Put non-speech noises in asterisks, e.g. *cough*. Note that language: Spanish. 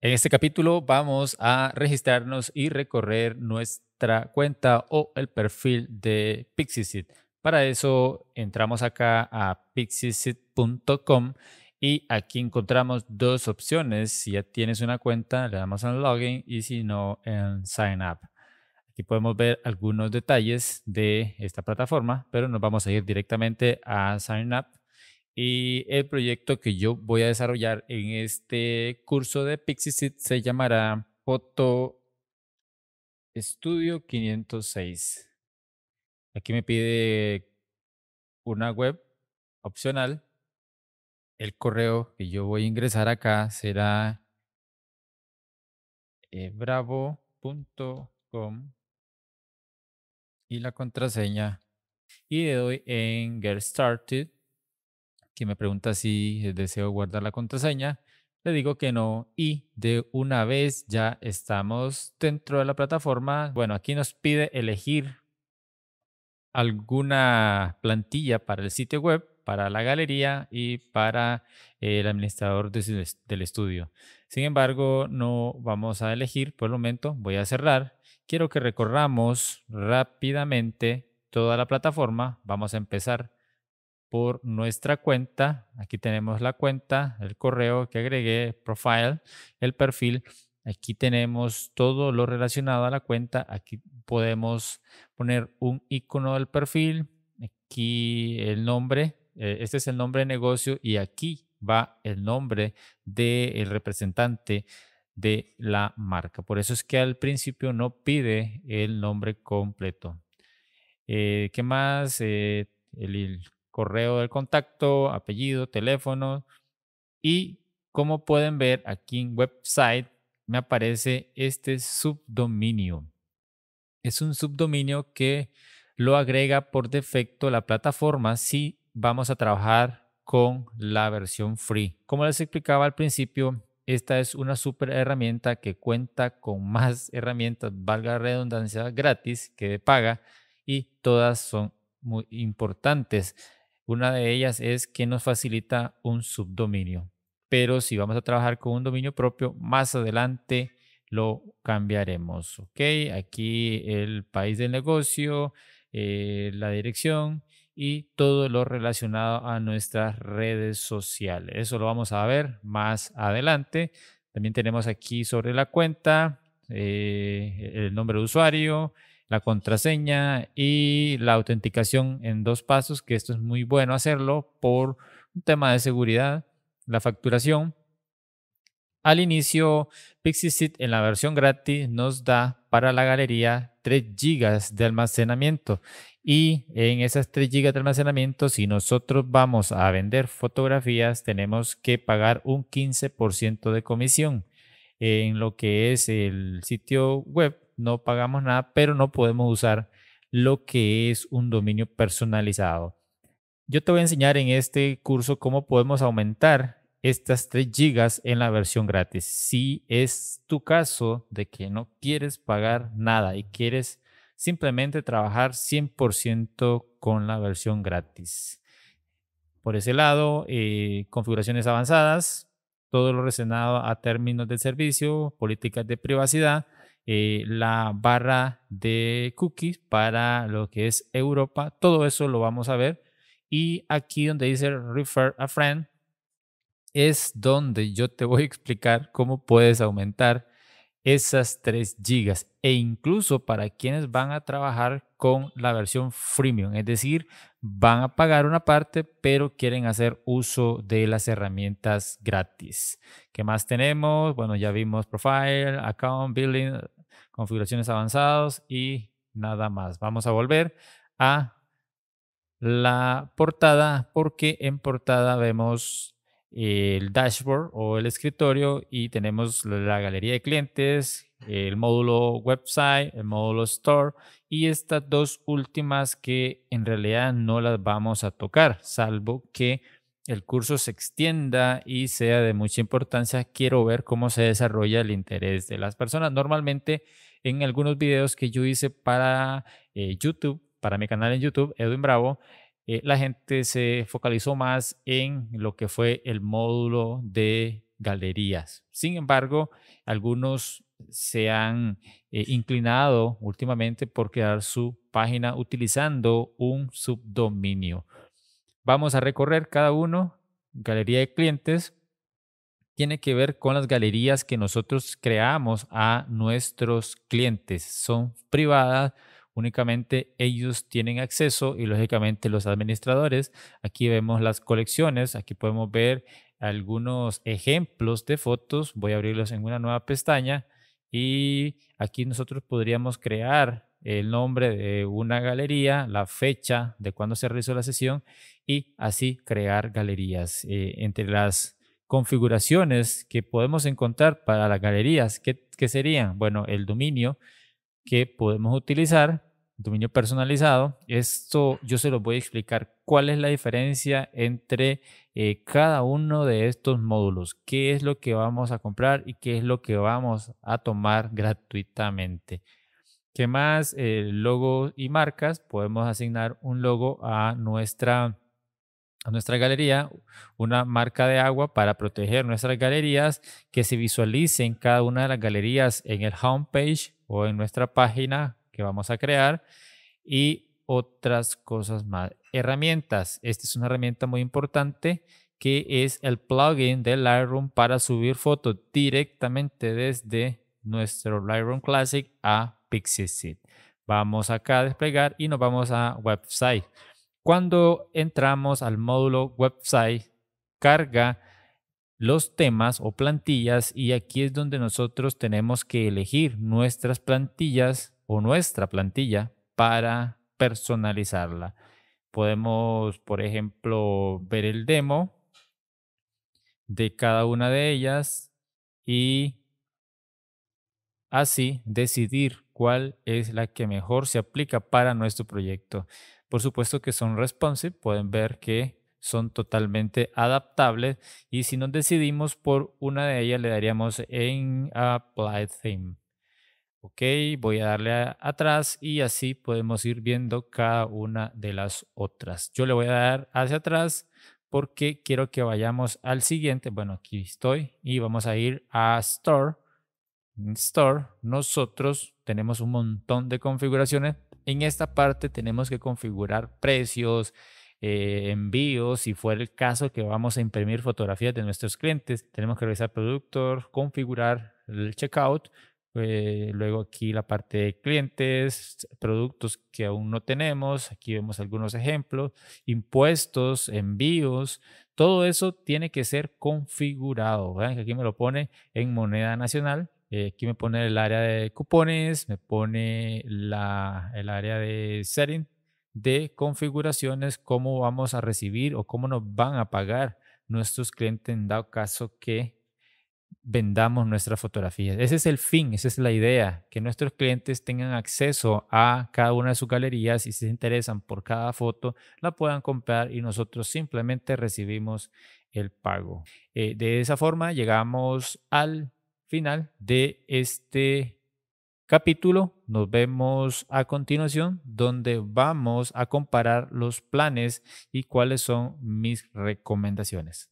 En este capítulo vamos a registrarnos y recorrer nuestra cuenta o el perfil de Pixisit. Para eso entramos acá a Pixisit.com y aquí encontramos dos opciones. Si ya tienes una cuenta, le damos en login y si no, en sign up. Aquí podemos ver algunos detalles de esta plataforma, pero nos vamos a ir directamente a sign up y el proyecto que yo voy a desarrollar en este curso de Pixiesit se llamará Foto Studio 506. Aquí me pide una web opcional. El correo que yo voy a ingresar acá será bravo.com y la contraseña. Y le doy en Get Started que me pregunta si eh, deseo guardar la contraseña. Le digo que no y de una vez ya estamos dentro de la plataforma. Bueno, aquí nos pide elegir alguna plantilla para el sitio web, para la galería y para el administrador del estudio. Sin embargo, no vamos a elegir por el momento. Voy a cerrar. Quiero que recorramos rápidamente toda la plataforma. Vamos a empezar por nuestra cuenta. Aquí tenemos la cuenta, el correo que agregué, profile, el perfil. Aquí tenemos todo lo relacionado a la cuenta. Aquí podemos poner un icono del perfil. Aquí el nombre. Eh, este es el nombre de negocio y aquí va el nombre del representante de la marca. Por eso es que al principio no pide el nombre completo. Eh, ¿Qué más? Eh, el correo del contacto, apellido, teléfono y como pueden ver aquí en website me aparece este subdominio. Es un subdominio que lo agrega por defecto la plataforma si vamos a trabajar con la versión free. Como les explicaba al principio, esta es una super herramienta que cuenta con más *laughs* herramientas, valga redundancia, gratis que de paga y todas son muy importantes. Una de ellas es que nos facilita un subdominio. Pero si vamos a trabajar con un dominio propio, más adelante lo cambiaremos. Ok, aquí el país del negocio, eh, la dirección y todo lo relacionado a nuestras redes sociales. Eso lo vamos a ver más adelante. También tenemos aquí sobre la cuenta eh, el nombre de usuario, la contraseña y la autenticación en dos pasos, que esto es muy bueno hacerlo por un tema de seguridad, la facturación. Al inicio, Pixie en la versión gratis nos da para la galería 3 GB de almacenamiento. Y en esas 3 GB de almacenamiento, si nosotros vamos a vender fotografías, tenemos que pagar un 15% de comisión. En lo que es el sitio web, no pagamos nada, pero no podemos usar lo que es un dominio personalizado. Yo te voy a enseñar en este curso cómo podemos aumentar estas 3 gigas en la versión gratis. Si es tu caso de que no quieres pagar nada y quieres simplemente trabajar 100% con la versión gratis. Por ese lado, eh, configuraciones avanzadas, todo lo resenado a términos de servicio, políticas de privacidad, eh, la barra de cookies para lo que es Europa. Todo eso lo vamos a ver. Y aquí donde dice refer a friend es donde yo te voy a explicar cómo puedes aumentar esas 3 gigas e incluso para quienes van a trabajar con la versión freemium, es decir, van a pagar una parte pero quieren hacer uso de las herramientas gratis. ¿Qué más tenemos? Bueno, ya vimos profile, account, billing, configuraciones avanzados y nada más. Vamos a volver a la portada porque en portada vemos el dashboard o el escritorio y tenemos la galería de clientes, el módulo website, el módulo store y estas dos últimas que en realidad no las vamos a tocar, salvo que el curso se extienda y sea de mucha importancia. Quiero ver cómo se desarrolla el interés de las personas. Normalmente en algunos videos que yo hice para eh, YouTube, para mi canal en YouTube, Edwin Bravo, eh, la gente se focalizó más en lo que fue el módulo de galerías. Sin embargo, algunos se han eh, inclinado últimamente por crear su página utilizando un subdominio. Vamos a recorrer cada uno, galería de clientes, tiene que ver con las galerías que nosotros creamos a nuestros clientes. Son privadas, únicamente ellos tienen acceso y lógicamente los administradores. Aquí vemos las colecciones, aquí podemos ver algunos ejemplos de fotos. Voy a abrirlos en una nueva pestaña y aquí nosotros podríamos crear el nombre de una galería, la fecha de cuando se realizó la sesión y así crear galerías. Eh, entre las configuraciones que podemos encontrar para las galerías. ¿Qué, serían? Bueno, el dominio que podemos utilizar, dominio personalizado. Esto yo se los voy a explicar cuál es la diferencia entre eh, cada uno de estos módulos, qué es lo que vamos a comprar y qué es lo que vamos a tomar gratuitamente. ¿Qué más? el eh, logo y marcas. Podemos asignar un logo a nuestra nuestra galería una marca de agua para proteger nuestras galerías, que se visualice en cada una de las galerías en el homepage o en nuestra página que vamos a crear y otras cosas más. Herramientas. Esta es una herramienta muy importante que es el plugin de Lightroom para subir fotos directamente desde nuestro Lightroom Classic a Pixie Vamos acá a desplegar y nos vamos a website. Cuando entramos al módulo website, carga los temas o plantillas y aquí es donde nosotros tenemos que elegir nuestras plantillas o nuestra plantilla para personalizarla. Podemos, por ejemplo, ver el demo de cada una de ellas y así decidir cuál es la que mejor se aplica para nuestro proyecto. Por supuesto que son responsive, pueden ver que son totalmente adaptables y si nos decidimos por una de ellas le daríamos en Apply Theme. Ok, voy a darle atrás y así podemos ir viendo cada una de las otras. Yo le voy a dar hacia atrás porque quiero que vayamos al siguiente. Bueno, aquí estoy y vamos a ir a Store Store, nosotros tenemos un montón de configuraciones. En esta parte tenemos que configurar precios, eh, envíos, si fuera el caso que vamos a imprimir fotografías de nuestros clientes. Tenemos que revisar productor, configurar el checkout, eh, luego aquí la parte de clientes, productos que aún no tenemos, aquí vemos algunos ejemplos, impuestos, envíos, todo eso tiene que ser configurado. Aquí me lo pone en moneda nacional eh, aquí me pone el área de cupones, me pone el área de setting de configuraciones, cómo vamos a recibir o cómo nos van a pagar nuestros clientes en dado caso que vendamos nuestras fotografías. Ese es el fin, esa es la idea, que nuestros clientes tengan acceso a cada una de sus galerías y si se interesan por cada foto, la puedan comprar y nosotros simplemente recibimos el pago. Eh, de esa forma llegamos al final de este capítulo. Nos vemos a continuación donde vamos a comparar los planes y cuáles son mis recomendaciones.